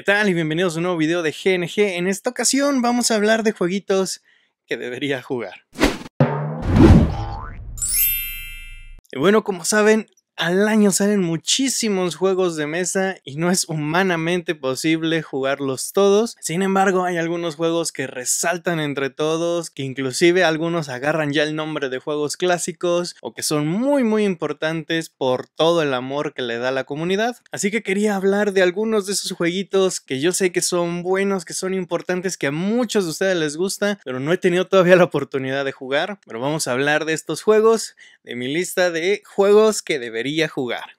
¿Qué tal? Y bienvenidos a un nuevo video de GNG. En esta ocasión vamos a hablar de jueguitos que debería jugar. Y bueno, como saben, al año salen muchísimos juegos de mesa y no es humanamente posible jugarlos todos. Sin embargo, hay algunos juegos que resaltan entre todos, que inclusive algunos agarran ya el nombre de juegos clásicos o que son muy muy importantes por todo el amor que le da la comunidad. Así que quería hablar de algunos de esos jueguitos que yo sé que son buenos, que son importantes, que a muchos de ustedes les gusta, pero no he tenido todavía la oportunidad de jugar. Pero vamos a hablar de estos juegos, de mi lista de juegos que debería jugar.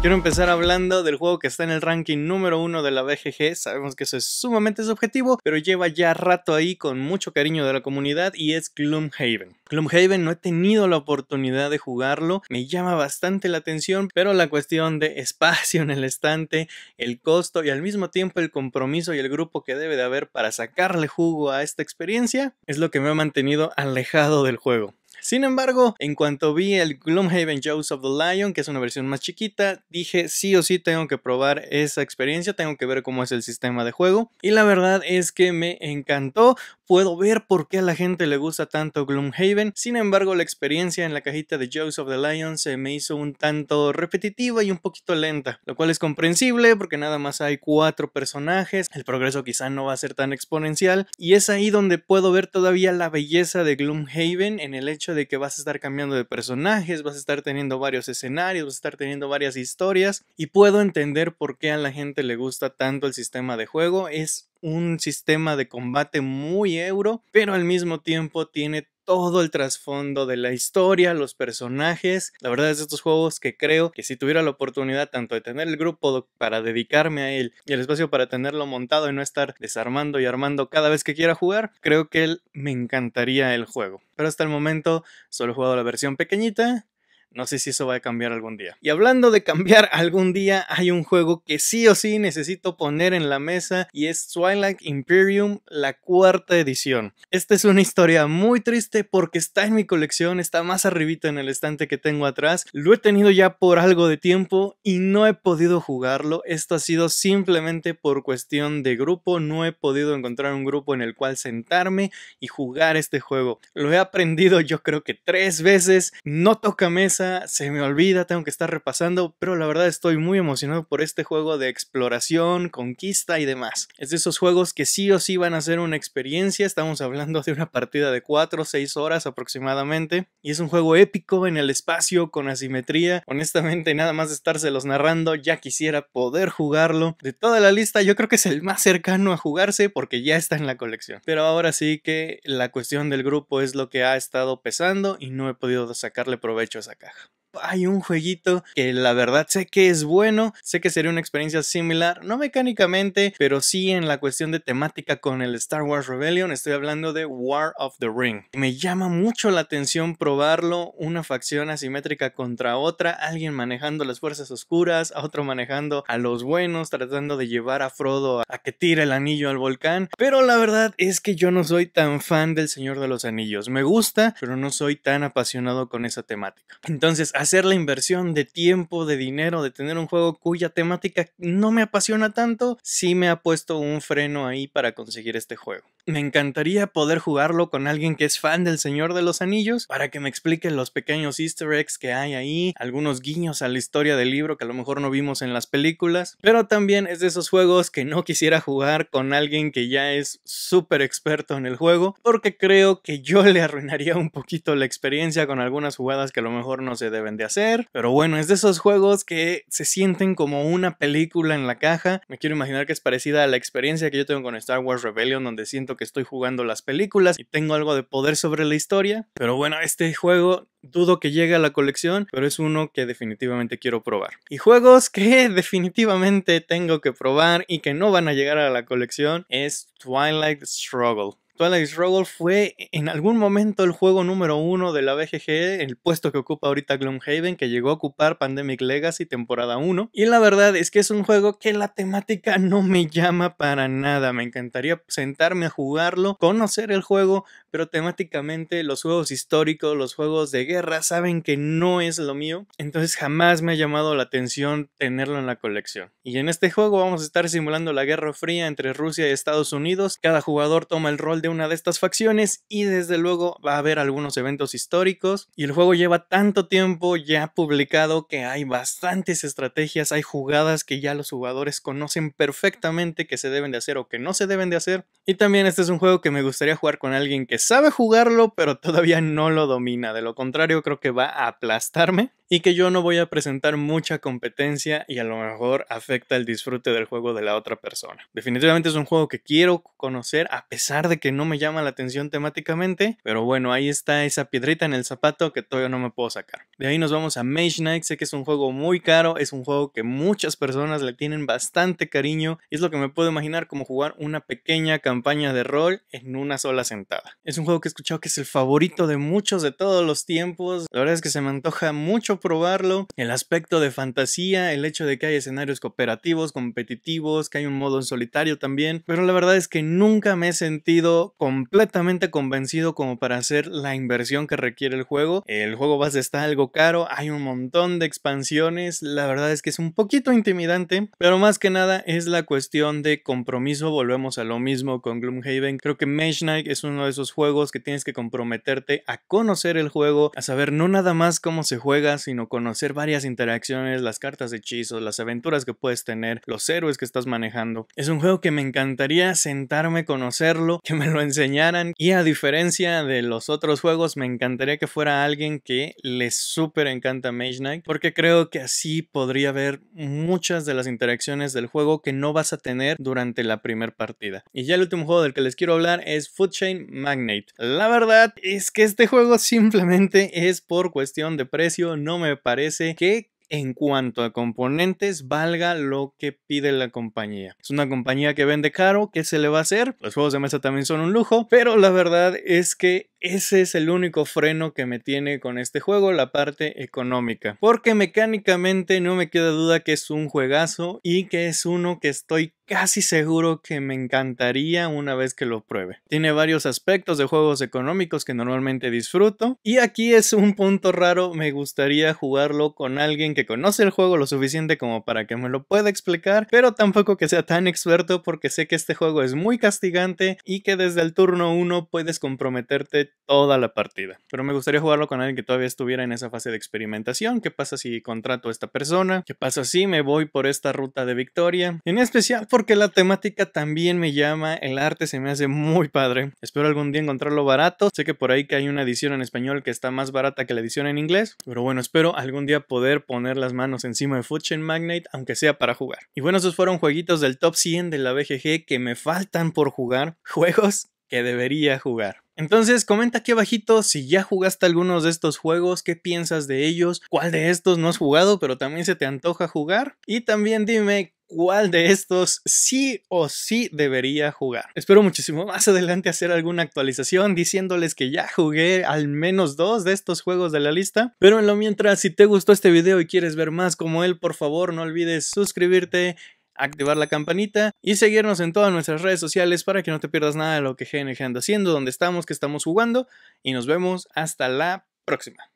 Quiero empezar hablando del juego que está en el ranking número uno de la BGG. Sabemos que eso es sumamente subjetivo, pero lleva ya rato ahí con mucho cariño de la comunidad y es Gloomhaven. Gloomhaven no he tenido la oportunidad de jugarlo, me llama bastante la atención, pero la cuestión de espacio en el estante, el costo y al mismo tiempo el compromiso y el grupo que debe de haber para sacarle jugo a esta experiencia es lo que me ha mantenido alejado del juego. Sin embargo, en cuanto vi el Gloomhaven Jaws of the Lion, que es una versión más chiquita, dije sí o sí tengo que probar esa experiencia, tengo que ver cómo es el sistema de juego. Y la verdad es que me encantó, puedo ver por qué a la gente le gusta tanto Gloomhaven. Sin embargo, la experiencia en la cajita de Jaws of the Lion se me hizo un tanto repetitiva y un poquito lenta, lo cual es comprensible porque nada más hay cuatro personajes, el progreso quizá no va a ser tan exponencial y es ahí donde puedo ver todavía la belleza de Gloomhaven en el hecho de que vas a estar cambiando de personajes, vas a estar teniendo varios escenarios, vas a estar teniendo varias historias y puedo entender por qué a la gente le gusta tanto el sistema de juego. Es un sistema de combate muy euro, pero al mismo tiempo tiene todo el trasfondo de la historia, los personajes. La verdad es de estos juegos que creo que si tuviera la oportunidad tanto de tener el grupo para dedicarme a él y el espacio para tenerlo montado y no estar desarmando y armando cada vez que quiera jugar, creo que me encantaría el juego. Pero hasta el momento solo he jugado la versión pequeñita no sé si eso va a cambiar algún día. Y hablando de cambiar algún día, hay un juego que sí o sí necesito poner en la mesa y es Twilight Imperium, la cuarta edición. Esta es una historia muy triste porque está en mi colección, está más arribita en el estante que tengo atrás. Lo he tenido ya por algo de tiempo y no he podido jugarlo. Esto ha sido simplemente por cuestión de grupo. No he podido encontrar un grupo en el cual sentarme y jugar este juego. Lo he aprendido yo creo que tres veces. No toca mesa se me olvida, tengo que estar repasando, pero la verdad estoy muy emocionado por este juego de exploración, conquista y demás. Es de esos juegos que sí o sí van a ser una experiencia, estamos hablando de una partida de 4 o 6 horas aproximadamente, y es un juego épico en el espacio, con asimetría, honestamente nada más de estárselos narrando, ya quisiera poder jugarlo. De toda la lista yo creo que es el más cercano a jugarse porque ya está en la colección. Pero ahora sí que la cuestión del grupo es lo que ha estado pesando y no he podido sacarle provecho a Czech. hay un jueguito que la verdad sé que es bueno, sé que sería una experiencia similar, no mecánicamente, pero sí en la cuestión de temática con el Star Wars Rebellion, estoy hablando de War of the Ring. Me llama mucho la atención probarlo, una facción asimétrica contra otra, alguien manejando las fuerzas oscuras, a otro manejando a los buenos, tratando de llevar a Frodo a, que tire el anillo al volcán, pero la verdad es que yo no soy tan fan del Señor de los Anillos, me gusta, pero no soy tan apasionado con esa temática. Entonces, hacer la inversión de tiempo, de dinero, de tener un juego cuya temática no me apasiona tanto, sí me ha puesto un freno ahí para conseguir este juego. Me encantaría poder jugarlo con alguien que es fan del Señor de los Anillos para que me explique los pequeños easter eggs que hay ahí, algunos guiños a la historia del libro que a lo mejor no vimos en las películas, pero también es de esos juegos que no quisiera jugar con alguien que ya es súper experto en el juego, porque creo que yo le arruinaría un poquito la experiencia con algunas jugadas que a lo mejor no se deben de hacer, pero bueno, es de esos juegos que se sienten como una película en la caja, me quiero imaginar que es parecida a la experiencia que yo tengo con Star Wars Rebellion, donde siento que estoy jugando las películas y tengo algo de poder sobre la historia. Pero bueno, este juego dudo que llegue a la colección, pero es uno que definitivamente quiero probar. Y juegos que definitivamente tengo que probar y que no van a llegar a la colección es Twilight Struggle. Twilight Struggle fue en algún momento el juego número uno de la BGG, el puesto que ocupa ahorita Gloomhaven, que llegó a ocupar Pandemic Legacy temporada 1. Y la verdad es que es un juego que la temática no me llama para nada. Me encantaría sentarme a jugarlo, conocer el juego, pero temáticamente los juegos históricos, los juegos de guerra, saben que no es lo mío. Entonces jamás me ha llamado la atención tenerlo en la colección. Y en este juego vamos a estar simulando la Guerra Fría entre Rusia y Estados Unidos. Cada jugador toma el rol de una de estas facciones y desde luego va a haber algunos eventos históricos y el juego lleva tanto tiempo ya publicado que hay bastantes estrategias, hay jugadas que ya los jugadores conocen perfectamente que se deben de hacer o que no se deben de hacer y también este es un juego que me gustaría jugar con alguien que sabe jugarlo pero todavía no lo domina, de lo contrario creo que va a aplastarme y que yo no voy a presentar mucha competencia y a lo mejor afecta el disfrute del juego de la otra persona. Definitivamente es un juego que quiero conocer a pesar de que no me llama la atención temáticamente, pero bueno, ahí está esa piedrita en el zapato que todavía no me puedo sacar. De ahí nos vamos a Mage Knight, sé que es un juego muy caro, es un juego que muchas personas le tienen bastante cariño, es lo que me puedo imaginar como jugar una pequeña campaña de rol en una sola sentada. Es un juego que he escuchado que es el favorito de muchos de todos los tiempos, la verdad es que se me antoja mucho probarlo. El aspecto de fantasía, el hecho de que hay escenarios cooperativos, competitivos, que hay un modo en solitario también. Pero la verdad es que nunca me he sentido completamente convencido como para hacer la inversión que requiere el juego. El juego base está algo caro, hay un montón de expansiones. La verdad es que es un poquito intimidante, pero más que nada es la cuestión de compromiso. Volvemos a lo mismo con Gloomhaven. Creo que Mage Knight es uno de esos juegos que tienes que comprometerte a conocer el juego, a saber no nada más cómo se juega, sino conocer varias interacciones, las cartas de hechizos, las aventuras que puedes tener, los héroes que estás manejando. Es un juego que me encantaría sentarme, conocerlo, que me lo enseñaran y a diferencia de los otros juegos me encantaría que fuera alguien que les súper encanta Mage Knight porque creo que así podría ver muchas de las interacciones del juego que no vas a tener durante la primera partida. Y ya el último juego del que les quiero hablar es Food Chain Magnate. La verdad es que este juego simplemente es por cuestión de precio, no me parece que en cuanto a componentes valga lo que pide la compañía. Es una compañía que vende caro, ¿qué se le va a hacer? Los juegos de mesa también son un lujo, pero la verdad es que ese es el único freno que me tiene con este juego, la parte económica. Porque mecánicamente no me queda duda que es un juegazo y que es uno que estoy casi seguro que me encantaría una vez que lo pruebe. Tiene varios aspectos de juegos económicos que normalmente disfruto y aquí es un punto raro, me gustaría jugarlo con alguien que conoce el juego lo suficiente como para que me lo pueda explicar, pero tampoco que sea tan experto porque sé que este juego es muy castigante y que desde el turno 1 puedes comprometerte toda la partida. Pero me gustaría jugarlo con alguien que todavía estuviera en esa fase de experimentación, qué pasa si contrato a esta persona, qué pasa si me voy por esta ruta de victoria. En especial porque la temática también me llama, el arte se me hace muy padre. Espero algún día encontrarlo barato. Sé que por ahí que hay una edición en español que está más barata que la edición en inglés, pero bueno, espero algún día poder poner las manos encima de Fortune Magnate, aunque sea para jugar. Y bueno, esos fueron jueguitos del top 100 de la BGG que me faltan por jugar, juegos que debería jugar. Entonces comenta aquí abajito si ya jugaste algunos de estos juegos, qué piensas de ellos, cuál de estos no has jugado pero también se te antoja jugar y también dime cuál de estos sí o sí debería jugar. Espero muchísimo más adelante hacer alguna actualización diciéndoles que ya jugué al menos dos de estos juegos de la lista. Pero en lo mientras, si te gustó este video y quieres ver más como él, por favor no olvides suscribirte activar la campanita y seguirnos en todas nuestras redes sociales para que no te pierdas nada de lo que GNG anda haciendo, donde estamos, que estamos jugando y nos vemos hasta la próxima.